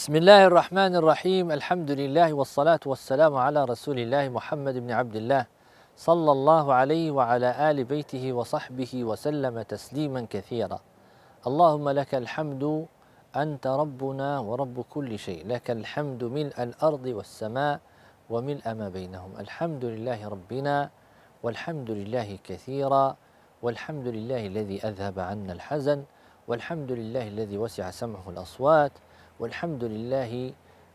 بسم الله الرحمن الرحيم الحمد لله والصلاة والسلام على رسول الله محمد بن عبد الله صلى الله عليه وعلى آل بيته وصحبه وسلم تسليما كثيرا اللهم لك الحمد أنت ربنا ورب كل شيء لك الحمد ملء الأرض والسماء وملء ما بينهم الحمد لله ربنا والحمد لله كثيرا والحمد لله الذي أذهب عنا الحزن والحمد لله الذي وسع سمعه الأصوات والحمد لله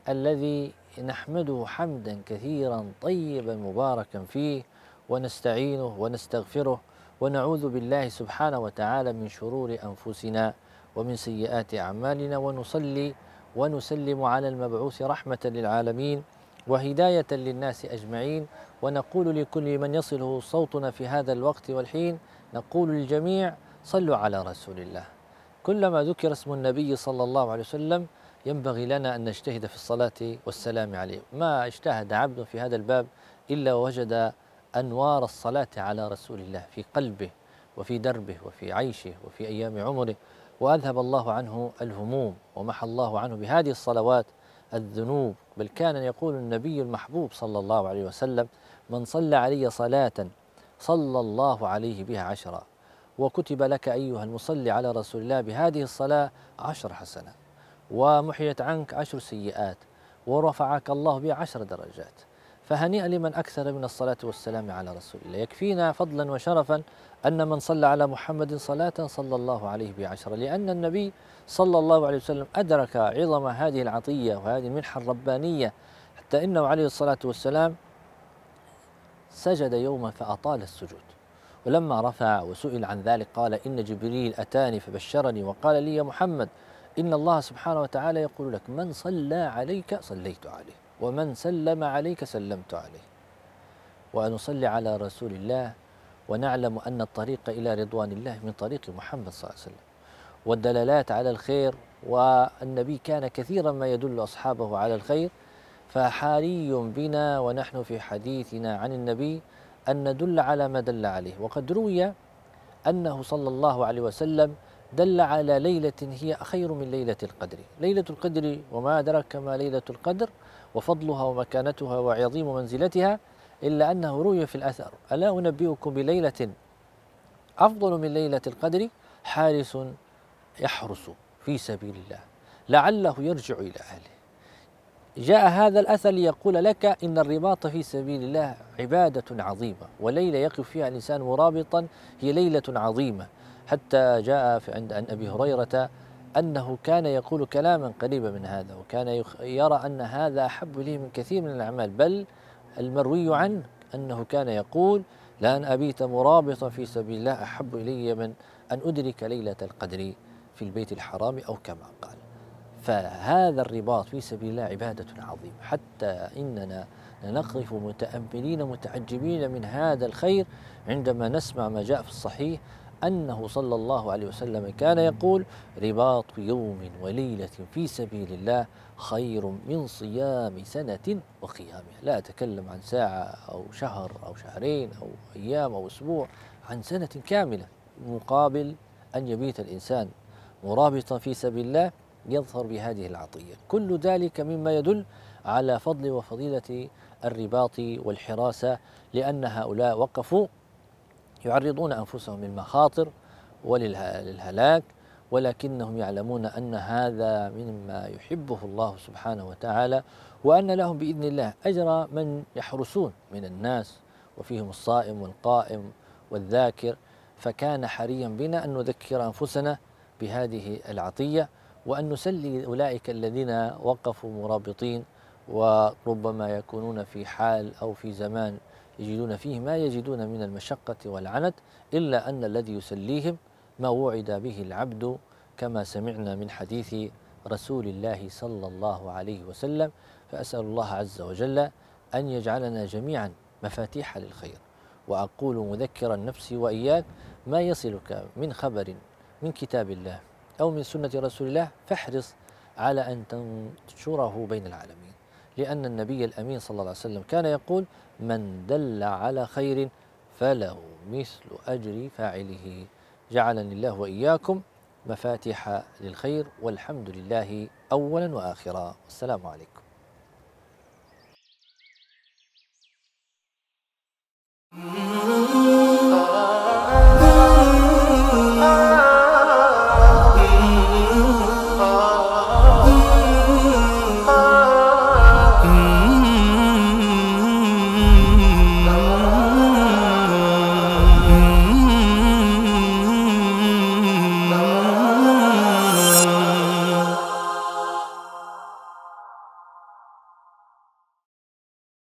الذي نحمده حمدا كثيرا طيبا مباركا فيه ونستعينه ونستغفره ونعوذ بالله سبحانه وتعالى من شرور انفسنا ومن سيئات اعمالنا ونصلي ونسلم على المبعوث رحمه للعالمين وهدايه للناس اجمعين ونقول لكل من يصله صوتنا في هذا الوقت والحين نقول للجميع صلوا على رسول الله كلما ذكر اسم النبي صلى الله عليه وسلم ينبغي لنا أن نجتهد في الصلاة والسلام عليه ما اجتهد عبد في هذا الباب إلا وجد أنوار الصلاة على رسول الله في قلبه وفي دربه وفي عيشه وفي أيام عمره وأذهب الله عنه الهموم ومحى الله عنه بهذه الصلوات الذنوب بل كان يقول النبي المحبوب صلى الله عليه وسلم من صلى علي صلاة صلى الله عليه بها عشرا وكتب لك أيها المصلي على رسول الله بهذه الصلاة عشر حسنات ومحيت عنك عشر سيئات ورفعك الله بعشر درجات فهنيئا لمن أكثر من الصلاة والسلام على رسول الله يكفينا فضلا وشرفا أن من صلى على محمد صلاة صلى الله عليه بعشرة لأن النبي صلى الله عليه وسلم أدرك عظم هذه العطية وهذه المنحة الربانية حتى إنه عليه الصلاة والسلام سجد يوما فأطال السجود ولما رفع وسئل عن ذلك قال إن جبريل أتاني فبشرني وقال لي يا محمد إن الله سبحانه وتعالى يقول لك من صلى عليك صليت عليه ومن سلم عليك سلمت عليه ونصلي على رسول الله ونعلم أن الطريق إلى رضوان الله من طريق محمد صلى الله عليه وسلم والدلالات على الخير والنبي كان كثيرا ما يدل أصحابه على الخير فحري بنا ونحن في حديثنا عن النبي أن ندل على ما دل عليه وقد روي أنه صلى الله عليه وسلم دل على ليلة هي خير من ليلة القدر ليلة القدر وما أدرك ما ليلة القدر وفضلها ومكانتها وعظيم منزلتها إلا أنه روي في الأثر ألا أنبئكم بليلة أفضل من ليلة القدر حارس يحرس في سبيل الله لعله يرجع إلى أهله جاء هذا الأثر ليقول لك إن الرباط في سبيل الله عبادة عظيمة وليلة يقف فيها الإنسان مرابطا هي ليلة عظيمة حتى جاء في عند عن أبي هريرة أنه كان يقول كلاما قريبا من هذا وكان يرى أن هذا أحب إليه من كثير من الأعمال بل المروي عنه أنه كان يقول لأن أبيت مرابطا في سبيل الله أحب إلي من أن أدرك ليلة القدر في البيت الحرام أو كما قال فهذا الرباط في سبيل الله عبادة عظيمة حتى إننا نقف متأملين متعجبين من هذا الخير عندما نسمع ما جاء في الصحيح أنه صلى الله عليه وسلم كان يقول رباط يوم وليلة في سبيل الله خير من صيام سنة وقيامها لا أتكلم عن ساعة أو شهر أو شهرين أو أيام أو أسبوع عن سنة كاملة مقابل أن يبيت الإنسان مرابطا في سبيل الله يظهر بهذه العطية كل ذلك مما يدل على فضل وفضيلة الرباط والحراسة لأن هؤلاء وقفوا يعرضون أنفسهم للمخاطر وللهلاك ولكنهم يعلمون أن هذا مما يحبه الله سبحانه وتعالى وأن لهم بإذن الله أجر من يحرسون من الناس وفيهم الصائم والقائم والذاكر فكان حريا بنا أن نذكر أنفسنا بهذه العطية وأن نسلي أولئك الذين وقفوا مرابطين وربما يكونون في حال أو في زمان يجدون فيه ما يجدون من المشقة والعنت إلا أن الذي يسليهم ما وعد به العبد كما سمعنا من حديث رسول الله صلى الله عليه وسلم فأسأل الله عز وجل أن يجعلنا جميعا مفاتيح للخير وأقول مذكرا نفسي وإياك ما يصلك من خبر من كتاب الله أو من سنة رسول الله فاحرص على أن تنشره بين العالمين لأن النبي الأمين صلى الله عليه وسلم كان يقول من دل على خير فله مثل أجر فاعله جعلني الله وإياكم مفاتيح للخير والحمد لله أولا وآخرا والسلام عليكم